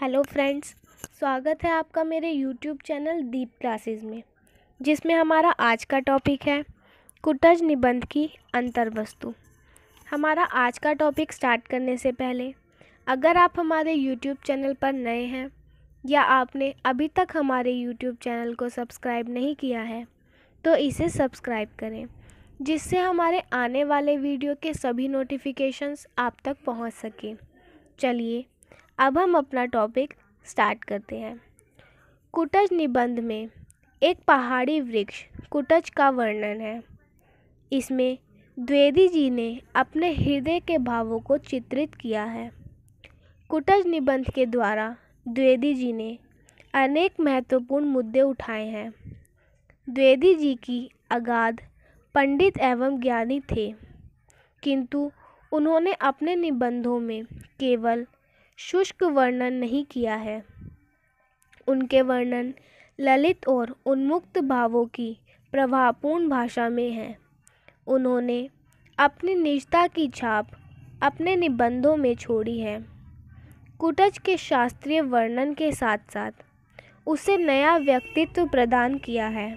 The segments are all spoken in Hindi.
हेलो फ्रेंड्स स्वागत है आपका मेरे यूट्यूब चैनल दीप क्लासेस में जिसमें हमारा आज का टॉपिक है कुटज निबंध की अंतर्वस्तु हमारा आज का टॉपिक स्टार्ट करने से पहले अगर आप हमारे यूट्यूब चैनल पर नए हैं या आपने अभी तक हमारे यूट्यूब चैनल को सब्सक्राइब नहीं किया है तो इसे सब्सक्राइब करें जिससे हमारे आने वाले वीडियो के सभी नोटिफिकेशंस आप तक पहुंच सकें चलिए अब हम अपना टॉपिक स्टार्ट करते हैं कुटज निबंध में एक पहाड़ी वृक्ष कुटज का वर्णन है इसमें द्वेदी जी ने अपने हृदय के भावों को चित्रित किया है कुटज निबंध के द्वारा द्वेदी जी ने अनेक महत्वपूर्ण मुद्दे उठाए हैं द्वेदी जी की अगाध पंडित एवं ज्ञानी थे किंतु उन्होंने अपने निबंधों में केवल शुष्क वर्णन नहीं किया है उनके वर्णन ललित और उन्मुक्त भावों की प्रभावपूर्ण भाषा में है उन्होंने अपनी निजता की छाप अपने निबंधों में छोड़ी है कुटज के शास्त्रीय वर्णन के साथ साथ उसे नया व्यक्तित्व प्रदान किया है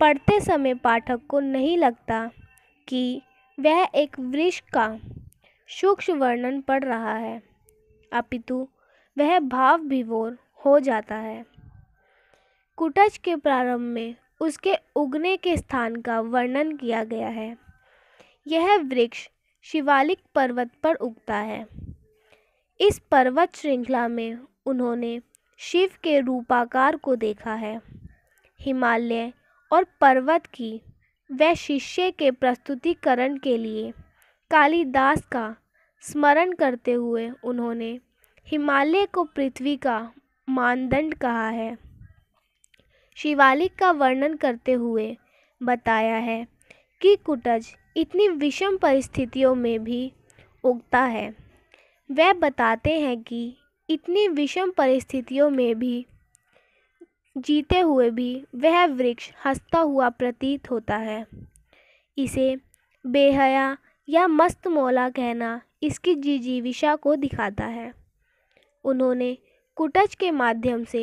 पढ़ते समय पाठक को नहीं लगता कि वह एक वृक्ष का सूक्ष्म वर्णन पढ़ रहा है अपितु वह भाव विभोर हो जाता है कुटज के प्रारंभ में उसके उगने के स्थान का वर्णन किया गया है यह वृक्ष शिवालिक पर्वत पर उगता है इस पर्वत श्रृंखला में उन्होंने शिव के रूपाकार को देखा है हिमालय और पर्वत की शिष्य के प्रस्तुतिकरण के लिए कालिदास का स्मरण करते हुए उन्होंने हिमालय को पृथ्वी का मानदंड कहा है शिवालिक का वर्णन करते हुए बताया है कि कुटज इतनी विषम परिस्थितियों में भी उगता है वह बताते हैं कि इतनी विषम परिस्थितियों में भी जीते हुए भी वह वृक्ष हंसता हुआ प्रतीत होता है इसे बेहया या मस्त मौला कहना इसकी जिजीविषा को दिखाता है उन्होंने कुटज के माध्यम से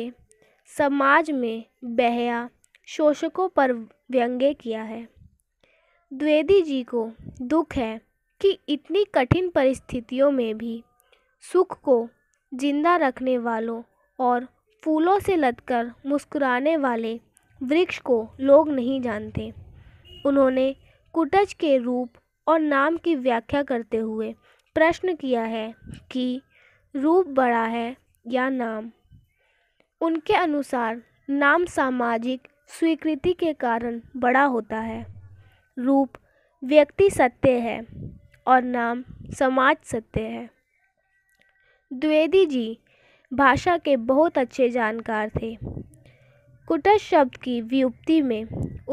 समाज में बहया शोषकों पर व्यंग्य किया है द्वेदी जी को दुख है कि इतनी कठिन परिस्थितियों में भी सुख को जिंदा रखने वालों और फूलों से लदकर मुस्कुराने वाले वृक्ष को लोग नहीं जानते उन्होंने कुटज के रूप और नाम की व्याख्या करते हुए प्रश्न किया है कि रूप बड़ा है या नाम उनके अनुसार नाम सामाजिक स्वीकृति के कारण बड़ा होता है रूप व्यक्ति सत्य है और नाम समाज सत्य है द्विवेदी जी भाषा के बहुत अच्छे जानकार थे कुटस शब्द की व्युक्ति में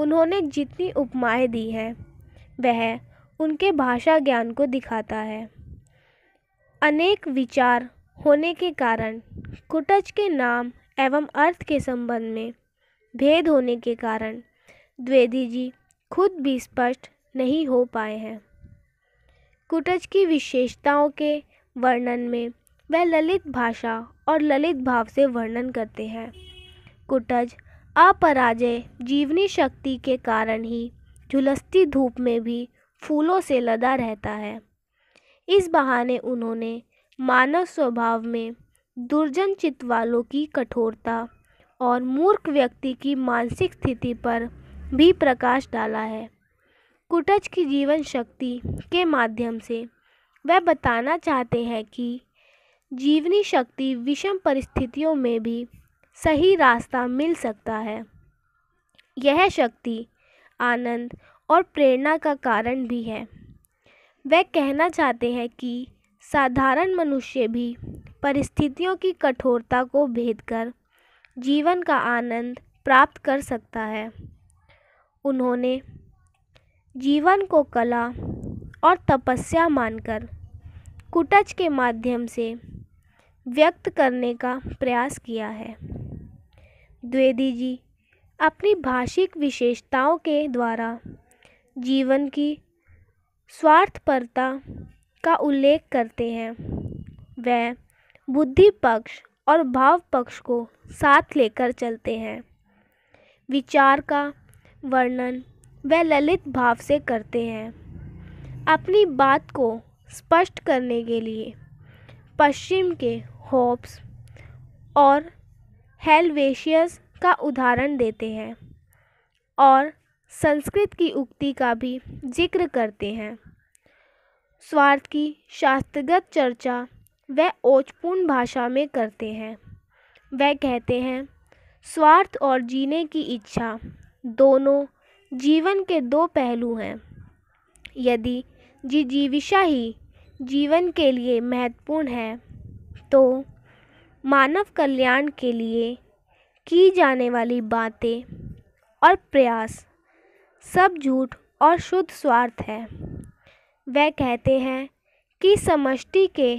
उन्होंने जितनी उपमाएं दी हैं वह उनके भाषा ज्ञान को दिखाता है अनेक विचार होने के कारण कुटज के नाम एवं अर्थ के संबंध में भेद होने के कारण द्विवेदी जी खुद भी स्पष्ट नहीं हो पाए हैं कुटज की विशेषताओं के वर्णन में वह ललित भाषा और ललित भाव से वर्णन करते हैं कुटज अपराजय जीवनी शक्ति के कारण ही झुलसती धूप में भी फूलों से लदा रहता है इस बहाने उन्होंने मानव स्वभाव में दुर्जन चित्त वालों की कठोरता और मूर्ख व्यक्ति की मानसिक स्थिति पर भी प्रकाश डाला है कुटज की जीवन शक्ति के माध्यम से वह बताना चाहते हैं कि जीवनी शक्ति विषम परिस्थितियों में भी सही रास्ता मिल सकता है यह शक्ति आनंद और प्रेरणा का कारण भी है वह कहना चाहते हैं कि साधारण मनुष्य भी परिस्थितियों की कठोरता को भेद कर जीवन का आनंद प्राप्त कर सकता है उन्होंने जीवन को कला और तपस्या मानकर कुटच के माध्यम से व्यक्त करने का प्रयास किया है द्विवेदी जी अपनी भाषिक विशेषताओं के द्वारा जीवन की स्वार्थपरता का उल्लेख करते हैं वह बुद्धि पक्ष और भाव पक्ष को साथ लेकर चलते हैं विचार का वर्णन वह ललित भाव से करते हैं अपनी बात को स्पष्ट करने के लिए पश्चिम के होप्स और हेलवेशियस का उदाहरण देते हैं और संस्कृत की उक्ति का भी जिक्र करते हैं स्वार्थ की शास्त्रगत चर्चा वह ओजपूर्ण भाषा में करते हैं वह कहते हैं स्वार्थ और जीने की इच्छा दोनों जीवन के दो पहलू हैं यदि जिजीविषा ही जीवन के लिए महत्वपूर्ण है तो मानव कल्याण के लिए की जाने वाली बातें और प्रयास सब झूठ और शुद्ध स्वार्थ है वह कहते हैं कि समष्टि के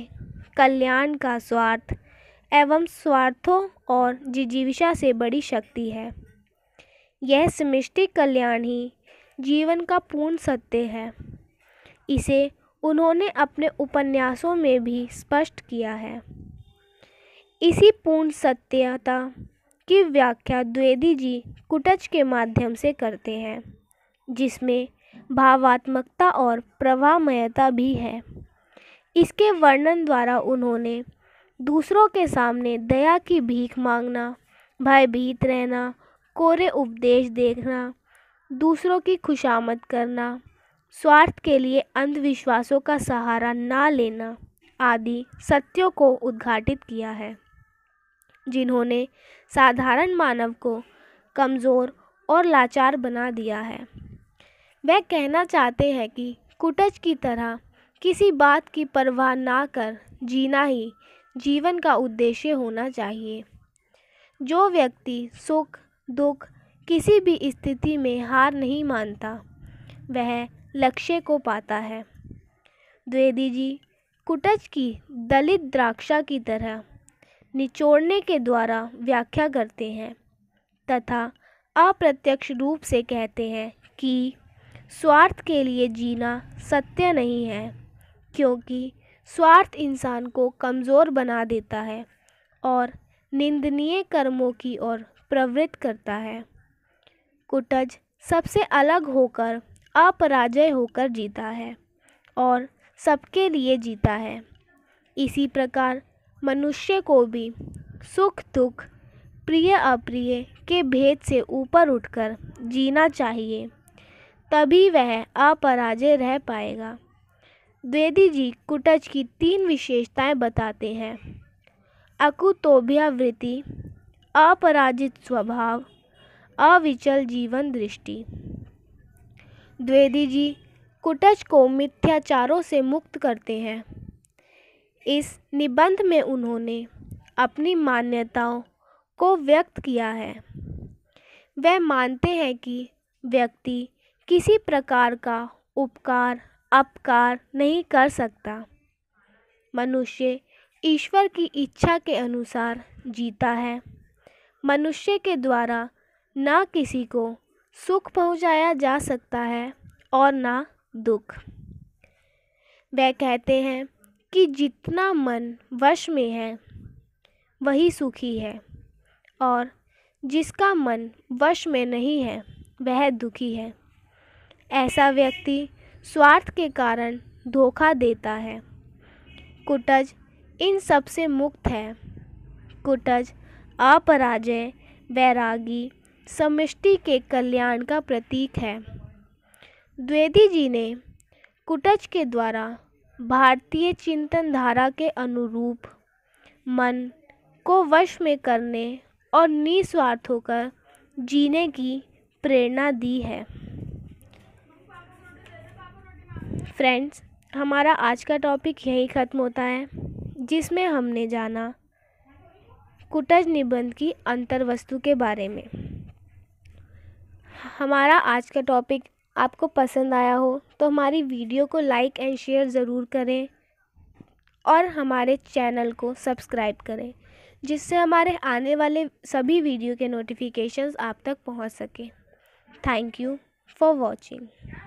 कल्याण का स्वार्थ एवं स्वार्थों और जिजीविषा से बड़ी शक्ति है यह समष्टि कल्याण ही जीवन का पूर्ण सत्य है इसे उन्होंने अपने उपन्यासों में भी स्पष्ट किया है इसी पूर्ण सत्यता की व्याख्या द्विवेदी जी कुटज के माध्यम से करते हैं जिसमें भावात्मकता और प्रवाहमयता भी है इसके वर्णन द्वारा उन्होंने दूसरों के सामने दया की भीख मांगना भयभीत रहना कोरे उपदेश देखना दूसरों की खुशामद करना स्वार्थ के लिए अंधविश्वासों का सहारा ना लेना आदि सत्यों को उद्घाटित किया है जिन्होंने साधारण मानव को कमज़ोर और लाचार बना दिया है वह कहना चाहते हैं कि कुटज की तरह किसी बात की परवाह ना कर जीना ही जीवन का उद्देश्य होना चाहिए जो व्यक्ति सुख दुख किसी भी स्थिति में हार नहीं मानता वह लक्ष्य को पाता है द्वेदी जी कुटज की दलित द्राक्षा की तरह निचोड़ने के द्वारा व्याख्या करते हैं तथा अप्रत्यक्ष रूप से कहते हैं कि स्वार्थ के लिए जीना सत्य नहीं है क्योंकि स्वार्थ इंसान को कमज़ोर बना देता है और निंदनीय कर्मों की ओर प्रवृत्त करता है कुटज सबसे अलग होकर अपराजय होकर जीता है और सबके लिए जीता है इसी प्रकार मनुष्य को भी सुख दुख प्रिय अप्रिय के भेद से ऊपर उठकर जीना चाहिए तभी वह अपराजय रह पाएगा द्वेदी जी कुटज की तीन विशेषताएं बताते हैं अकुतोभ्यावृत्ति अपराजित स्वभाव अविचल जीवन दृष्टि द्वेदी जी कुटज को मिथ्याचारों से मुक्त करते हैं इस निबंध में उन्होंने अपनी मान्यताओं को व्यक्त किया है वह मानते हैं कि व्यक्ति किसी प्रकार का उपकार अपकार नहीं कर सकता मनुष्य ईश्वर की इच्छा के अनुसार जीता है मनुष्य के द्वारा ना किसी को सुख पहुंचाया जा सकता है और ना दुख वह कहते हैं कि जितना मन वश में है वही सुखी है और जिसका मन वश में नहीं है वह दुखी है ऐसा व्यक्ति स्वार्थ के कारण धोखा देता है कुटज इन सब से मुक्त है कुटज अपराजय वैरागी समष्टि के कल्याण का प्रतीक है द्वेदी जी ने कुटज के द्वारा भारतीय चिंतन धारा के अनुरूप मन को वश में करने और निस्वार्थ होकर जीने की प्रेरणा दी है फ्रेंड्स हमारा आज का टॉपिक यही ख़त्म होता है जिसमें हमने जाना कुटज निबंध की अंतर वस्तु के बारे में हमारा आज का टॉपिक आपको पसंद आया हो तो हमारी वीडियो को लाइक एंड शेयर ज़रूर करें और हमारे चैनल को सब्सक्राइब करें जिससे हमारे आने वाले सभी वीडियो के नोटिफिकेशंस आप तक पहुंच सके थैंक यू फॉर वॉचिंग